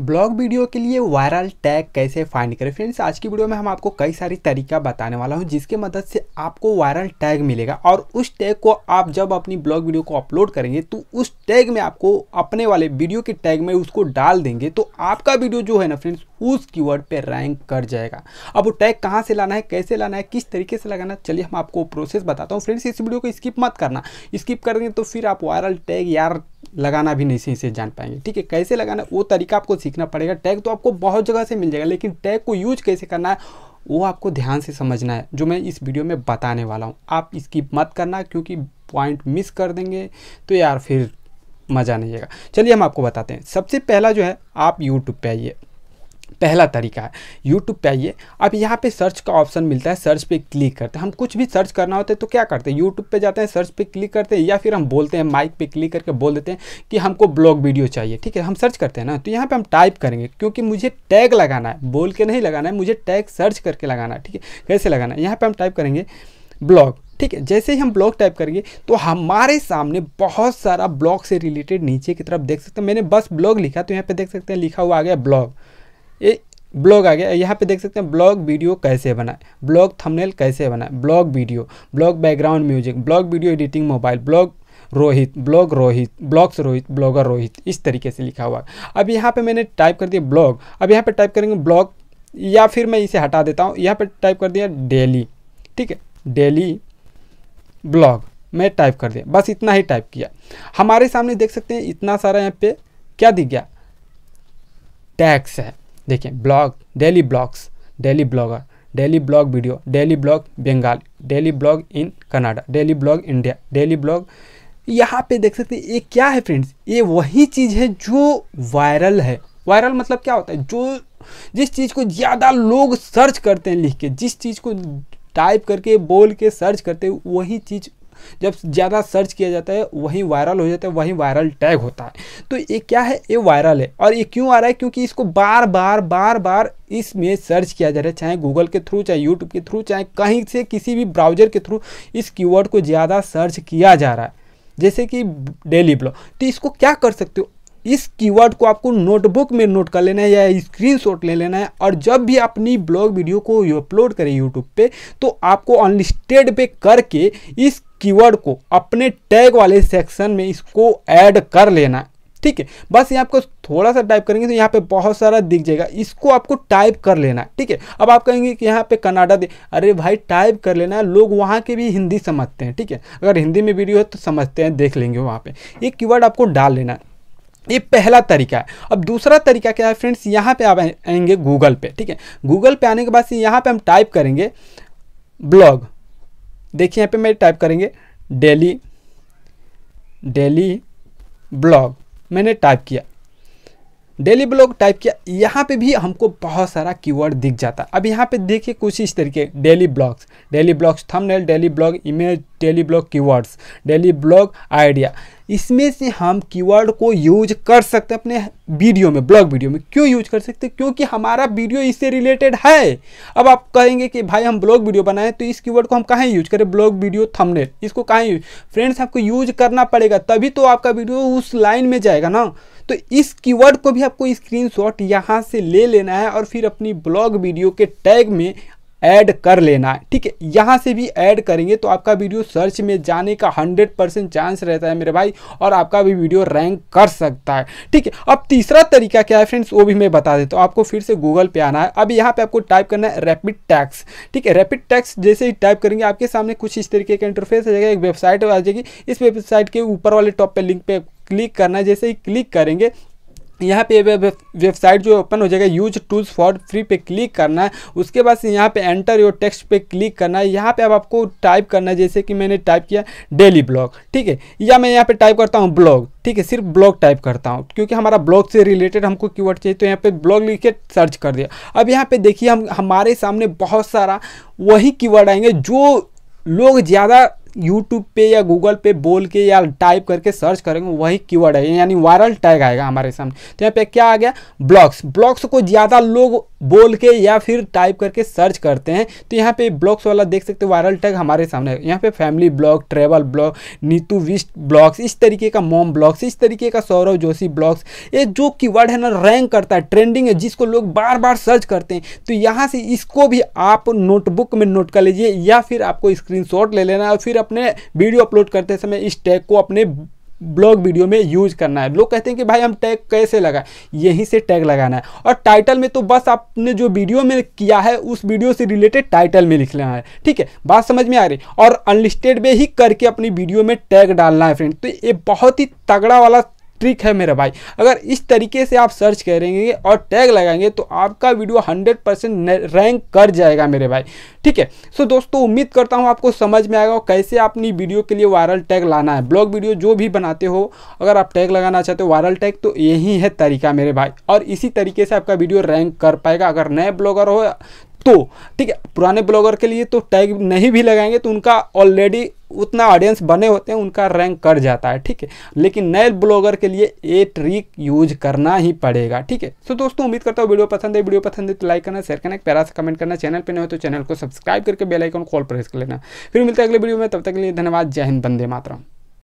blog video के लिए viral tag कैसे फाइंड करें फ्रेंड्स आज की वीडियो में हम आपको कई सारी तरीका बताने वाला हूं जिसके मदद से आपको वायरल टैग मिलेगा और उस टैग को आप जब अपनी ब्लॉग वीडियो को अपलोड करेंगे तो उस टैग में आपको अपने वाले वीडियो के टैग में उसको डाल देंगे तो आपका वीडियो जो है ना फ्रेंड्स उस की वर्ड रैंक कर जाएगा अब वो टैग कहाँ से लाना है कैसे लाना है किस तरीके से लगाना चलिए हम आपको प्रोसेस बताता हूँ फ्रेंड्स इस वीडियो को स्किप मत करना स्किप करेंगे तो फिर आप वायरल टैग यार लगाना भी नहीं सही से जान पाएंगे ठीक है कैसे लगाना वो तरीका आपको सीखना पड़ेगा टैग तो आपको बहुत जगह से मिल जाएगा लेकिन टैग को यूज कैसे करना है वो आपको ध्यान से समझना है जो मैं इस वीडियो में बताने वाला हूँ आप इसकी मत करना क्योंकि पॉइंट मिस कर देंगे तो यार फिर मज़ा नहीं आएगा चलिए हम आपको बताते हैं सबसे पहला जो है आप यूट्यूब पर आइए पहला तरीका है यूट्यूब पे आइए अब यहाँ पे सर्च का ऑप्शन मिलता है सर्च पे क्लिक करते हैं हम कुछ भी सर्च करना होता है तो क्या करते हैं यूट्यूब पे जाते हैं सर्च पे क्लिक करते हैं या फिर हम बोलते हैं माइक पे क्लिक करके बोल देते हैं कि हमको ब्लॉग वीडियो चाहिए ठीक है हम सर्च करते हैं ना तो यहाँ पर हम टाइप करेंगे क्योंकि मुझे टैग लगाना है बोल के नहीं लगाना है मुझे टैग सर्च करके लगाना है ठीक है कैसे लगाना है यहाँ पर हम टाइप करेंगे ब्लॉग ठीक है जैसे ही हम ब्लॉग टाइप करेंगे तो हमारे सामने बहुत सारा ब्लॉग से रिलेटेड नीचे की तरफ देख सकते हैं मैंने बस ब्लॉग लिखा तो यहाँ पे देख सकते हैं लिखा हुआ आ गया ब्लॉग ये ब्लॉग आ गया यहाँ पे देख सकते हैं ब्लॉग वीडियो कैसे बनाए ब्लॉग थंबनेल कैसे बनाए blog video blog background music blog video editing mobile blog Rohit blog Rohit blogs Rohit blogger Rohit इस तरीके से लिखा हुआ अब यहाँ पे मैंने टाइप कर दिया ब्लॉग अब यहाँ पे टाइप करेंगे ब्लॉग या फिर मैं इसे हटा देता हूँ यहाँ पे टाइप कर दिया डेली ठीक है डेली ब्लॉग मैं टाइप कर दिया बस इतना ही टाइप किया हमारे सामने देख सकते हैं इतना सारा यहाँ पे क्या दिख गया टैक्स है देखें blog daily blogs daily blogger daily blog video daily blog Bengal daily blog in Canada daily blog India daily blog यहाँ पे देख सकते हैं ये क्या है फ्रेंड्स ये वही चीज़ है जो वायरल है वायरल मतलब क्या होता है जो जिस चीज़ को ज़्यादा लोग सर्च करते हैं लिख के जिस चीज़ को टाइप करके बोल के सर्च करते हैं वही चीज़ जब ज़्यादा सर्च किया जाता है वहीं वायरल हो जाता है वहीं वायरल टैग होता है तो ये क्या है ये वायरल है और ये क्यों आ रहा है क्योंकि इसको बार बार बार बार इसमें सर्च किया जा रहा है चाहे गूगल के थ्रू चाहे यूट्यूब के थ्रू चाहे कहीं से किसी भी ब्राउजर के थ्रू इस कीवर्ड को ज़्यादा सर्च किया जा रहा है जैसे कि डेली ब्लॉग तो इसको क्या कर सकते हो इस कीवर्ड को आपको नोटबुक में नोट कर लेना है या स्क्रीनशॉट ले लेना है और जब भी अपनी ब्लॉग वीडियो को अपलोड करें यूट्यूब पे तो आपको अनलिस्टेड पे करके इस कीवर्ड को अपने टैग वाले सेक्शन में इसको ऐड कर लेना ठीक है बस यहाँ आपको थोड़ा सा टाइप करेंगे तो यहाँ पे बहुत सारा दिख जाएगा इसको आपको टाइप कर लेना ठीक है अब आप कहेंगे कि यहाँ पे कनाडा दे अरे भाई टाइप कर लेना लोग वहाँ के भी हिंदी समझते हैं ठीक है अगर हिंदी में वीडियो है तो समझते हैं देख लेंगे वहाँ पे ये कीवर्ड आपको डाल लेना ये पहला तरीका है अब दूसरा तरीका क्या है फ्रेंड्स यहाँ पे आप आएंगे गूगल पे ठीक है गूगल पे आने के बाद यहाँ पे हम टाइप करेंगे ब्लॉग देखिए यहाँ पे मैं टाइप करेंगे डेली डेली ब्लॉग मैंने टाइप किया डेली ब्लॉग टाइप किया यहाँ पे भी हमको बहुत सारा कीवर्ड दिख जाता है अब यहाँ पे देखिए कुछ इस तरीके daily blogs daily blogs thumbnail daily blog image daily blog keywords daily blog idea इसमें से हम कीवर्ड को यूज कर सकते अपने वीडियो में ब्लॉग वीडियो में क्यों यूज कर सकते क्योंकि हमारा वीडियो इससे रिलेटेड है अब आप कहेंगे कि भाई हम ब्लॉग वीडियो बनाएं तो इस कीवर्ड को हम कहाँ यूज करें ब्लॉग वीडियो थंबनेल इसको कहाँ यूज फ्रेंड्स आपको यूज करना पड़ेगा तभी तो आपका वीडियो उस लाइन में जाएगा ना तो इस कीवर्ड को भी आपको स्क्रीनशॉट यहाँ से ले लेना है और फिर अपनी ब्लॉग वीडियो के टैग में ऐड कर लेना है ठीक है यहाँ से भी ऐड करेंगे तो आपका वीडियो सर्च में जाने का 100 परसेंट चांस रहता है मेरे भाई और आपका भी वीडियो रैंक कर सकता है ठीक है अब तीसरा तरीका क्या है फ्रेंड्स वो भी मैं बता देता हूँ आपको फिर से गूगल पे आना है अब यहाँ पे आपको टाइप करना है रैपिड टैक्स ठीक है रैपिड टैक्स जैसे ही टाइप करेंगे आपके सामने कुछ इस तरीके का इंटरफेस आ जाएगा एक वेबसाइट आ जाएगी इस वेबसाइट के ऊपर वाले टॉप पर लिंक पे क्लिक करना है जैसे ही क्लिक करेंगे यहाँ पे वेबसाइट जो ओपन हो जाएगा यूज टूल्स फॉर फ्री पे क्लिक करना है उसके बाद से यहाँ पे एंटर योर टेक्स्ट पे क्लिक करना है यहाँ पे अब आपको टाइप करना है जैसे कि मैंने टाइप किया डेली ब्लॉग ठीक है या मैं यहाँ पे टाइप करता हूँ ब्लॉग ठीक है सिर्फ ब्लॉग टाइप करता हूँ क्योंकि हमारा ब्लॉग से रिलेटेड हमको की चाहिए तो यहाँ पर ब्लॉग लिख के सर्च कर दिया अब यहाँ पर देखिए हम हमारे सामने बहुत सारा वही की आएंगे जो लोग ज़्यादा यूट्यूब पे या गूगल पे बोल के या टाइप करके सर्च करेंगे वही कीवर्ड है यानी वायरल टैग आएगा हमारे सामने तो यहाँ पे क्या आ गया ब्लॉग्स ब्लॉग्स को ज़्यादा लोग बोल के या फिर टाइप करके सर्च करते हैं तो यहाँ पे ब्लॉग्स वाला देख सकते हो वायरल टैग हमारे सामने है यहाँ पे family blog travel blog Neetu विस्ट ब्लॉग्स इस तरीके का मोम ब्लॉग्स इस तरीके का सौरव जोशी ब्लॉग्स ये जो कीवर्ड है ना रैंक करता है ट्रेंडिंग है जिसको लोग बार बार सर्च करते हैं तो यहाँ से इसको भी आप नोटबुक में नोट कर लीजिए या फिर आपको स्क्रीन ले लेना और फिर अपने वीडियो अपलोड करते समय इस टैग को अपने ब्लॉग वीडियो में यूज करना है लोग कहते हैं कि भाई हम टैग कैसे लगाएं यहीं से टैग लगाना है और टाइटल में तो बस आपने जो वीडियो में किया है उस वीडियो से रिलेटेड टाइटल में लिख लेना है ठीक है बात समझ में आ रही और अनलिस्टेड में ही करके अपनी वीडियो में टैग डालना है फ्रेंड तो ये बहुत ही तगड़ा वाला ट्रिक है मेरा भाई अगर इस तरीके से आप सर्च करेंगे और टैग लगाएंगे तो आपका वीडियो 100 परसेंट रैंक कर जाएगा मेरे भाई ठीक है सो दोस्तों उम्मीद करता हूँ आपको समझ में आएगा कैसे अपनी वीडियो के लिए वायरल टैग लाना है ब्लॉग वीडियो जो भी बनाते हो अगर आप टैग लगाना चाहते हो वायरल टैग तो यही है तरीका मेरे भाई और इसी तरीके से आपका वीडियो रैंक कर पाएगा अगर नए ब्लॉगर हो तो ठीक है पुराने ब्लॉगर के लिए तो टैग नहीं भी लगाएंगे तो उनका ऑलरेडी उतना ऑडियंस बने होते हैं उनका रैंक कट जाता है ठीक है लेकिन नए ब्लॉगर के लिए ये ट्रिक यूज करना ही पड़ेगा ठीक है तो दोस्तों उम्मीद करता हूँ वीडियो पसंद है वीडियो पसंद है तो लाइक करना शेयर करना प्यारा से कमेंट करना चैनल पर नहीं हो तो चैनल को सब्सक्राइब करके बेलाइकन कॉल प्रेस कर लेना फिर मिलता है अगले वीडियो में तब तक के लिए धन्यवाद जय हिंद बंदे मातरम